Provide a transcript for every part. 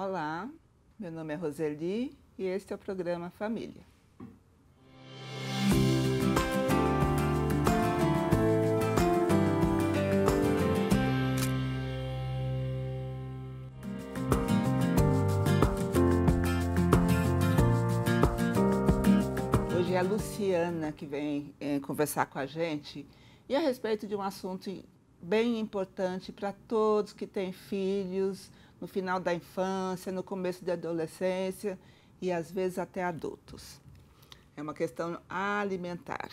Olá, meu nome é Roseli e este é o programa Família. Hoje é a Luciana que vem eh, conversar com a gente e a respeito de um assunto bem importante para todos que têm filhos no final da infância, no começo da adolescência e às vezes até adultos. É uma questão alimentar.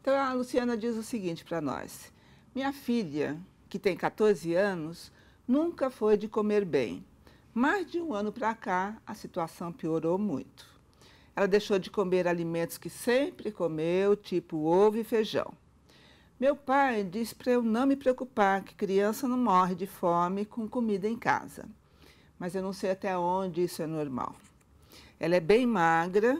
Então a Luciana diz o seguinte para nós: Minha filha, que tem 14 anos, nunca foi de comer bem. Mais de um ano para cá, a situação piorou muito. Ela deixou de comer alimentos que sempre comeu, tipo ovo e feijão. Meu pai diz para eu não me preocupar que criança não morre de fome com comida em casa. Mas eu não sei até onde isso é normal. Ela é bem magra.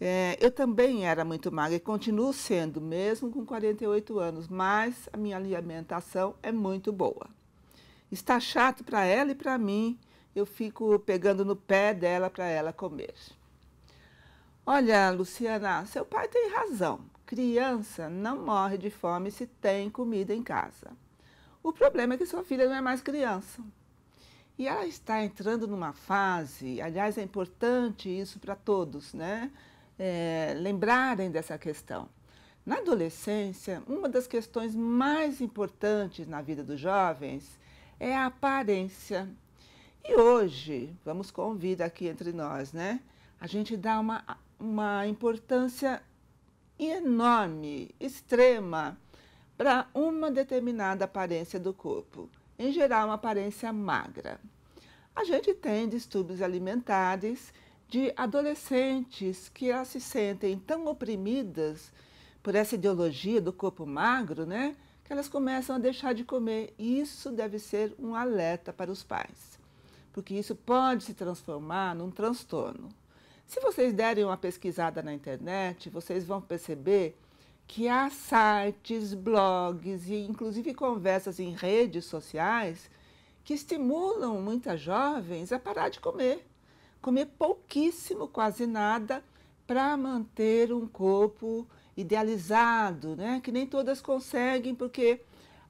É, eu também era muito magra e continuo sendo, mesmo com 48 anos, mas a minha alimentação é muito boa. Está chato para ela e para mim, eu fico pegando no pé dela para ela comer. Olha, Luciana, seu pai tem razão. Criança não morre de fome se tem comida em casa. O problema é que sua filha não é mais criança. E ela está entrando numa fase, aliás, é importante isso para todos, né? É, lembrarem dessa questão. Na adolescência, uma das questões mais importantes na vida dos jovens é a aparência. E hoje, vamos convidar aqui entre nós, né? A gente dá uma, uma importância enorme, extrema, para uma determinada aparência do corpo, em geral, uma aparência magra. A gente tem distúrbios alimentares de adolescentes que elas se sentem tão oprimidas por essa ideologia do corpo magro, né? Que elas começam a deixar de comer. E isso deve ser um alerta para os pais, porque isso pode se transformar num transtorno. Se vocês derem uma pesquisada na internet, vocês vão perceber que há sites, blogs e inclusive conversas em redes sociais que estimulam muitas jovens a parar de comer, comer pouquíssimo, quase nada, para manter um corpo idealizado, né? que nem todas conseguem, porque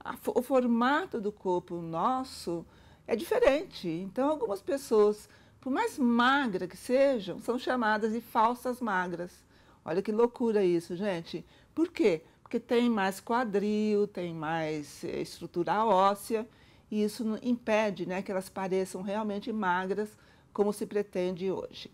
a, o formato do corpo nosso é diferente. Então, algumas pessoas por mais magra que sejam, são chamadas de falsas magras. Olha que loucura isso, gente. Por quê? Porque tem mais quadril, tem mais eh, estrutura óssea, e isso impede né, que elas pareçam realmente magras, como se pretende hoje.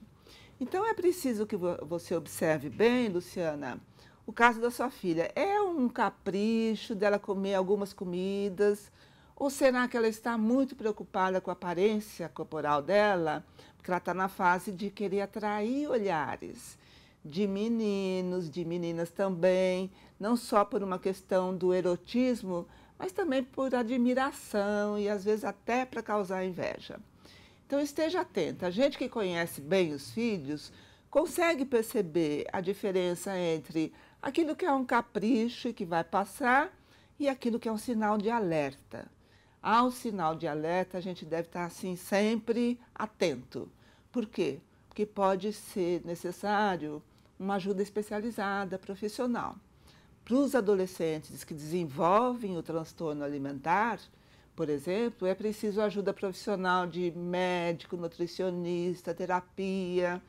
Então é preciso que você observe bem, Luciana, o caso da sua filha. É um capricho dela comer algumas comidas, ou será que ela está muito preocupada com a aparência corporal dela? Porque ela está na fase de querer atrair olhares de meninos, de meninas também, não só por uma questão do erotismo, mas também por admiração e às vezes até para causar inveja. Então esteja atenta. A gente que conhece bem os filhos consegue perceber a diferença entre aquilo que é um capricho e que vai passar e aquilo que é um sinal de alerta. Ao sinal de alerta, a gente deve estar assim sempre atento. Por quê? Porque pode ser necessário uma ajuda especializada, profissional. Para os adolescentes que desenvolvem o transtorno alimentar, por exemplo, é preciso ajuda profissional de médico, nutricionista, terapia.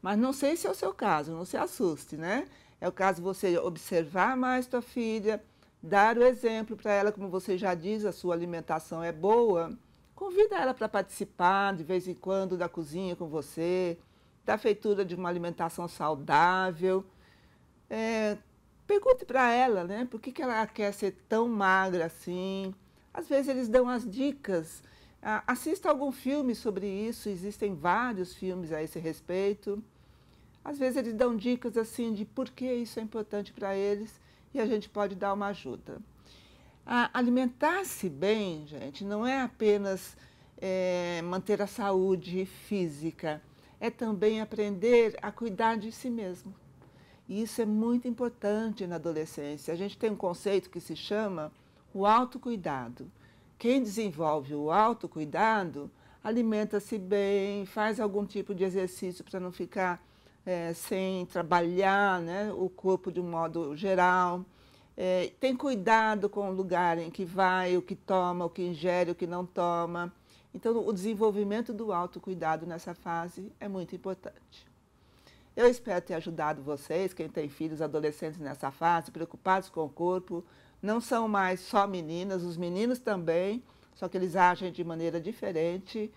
Mas não sei se é o seu caso, não se assuste, né? É o caso você observar mais sua filha, dar o exemplo para ela, como você já diz, a sua alimentação é boa. Convida ela para participar de vez em quando da cozinha com você, da feitura de uma alimentação saudável. É, pergunte para ela, né? Por que, que ela quer ser tão magra assim? Às vezes eles dão as dicas. Ah, assista algum filme sobre isso, existem vários filmes a esse respeito. Às vezes eles dão dicas assim de por que isso é importante para eles e a gente pode dar uma ajuda. Alimentar-se bem, gente, não é apenas é, manter a saúde física, é também aprender a cuidar de si mesmo. E isso é muito importante na adolescência. A gente tem um conceito que se chama o autocuidado. Quem desenvolve o autocuidado alimenta-se bem, faz algum tipo de exercício para não ficar é, sem trabalhar né, o corpo de um modo geral. É, tem cuidado com o lugar em que vai, o que toma, o que ingere, o que não toma. Então, o desenvolvimento do autocuidado nessa fase é muito importante. Eu espero ter ajudado vocês, quem tem filhos adolescentes nessa fase, preocupados com o corpo. Não são mais só meninas, os meninos também, só que eles agem de maneira diferente.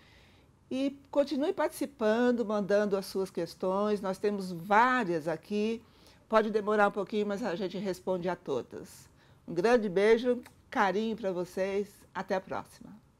E continue participando, mandando as suas questões. Nós temos várias aqui. Pode demorar um pouquinho, mas a gente responde a todas. Um grande beijo, carinho para vocês. Até a próxima.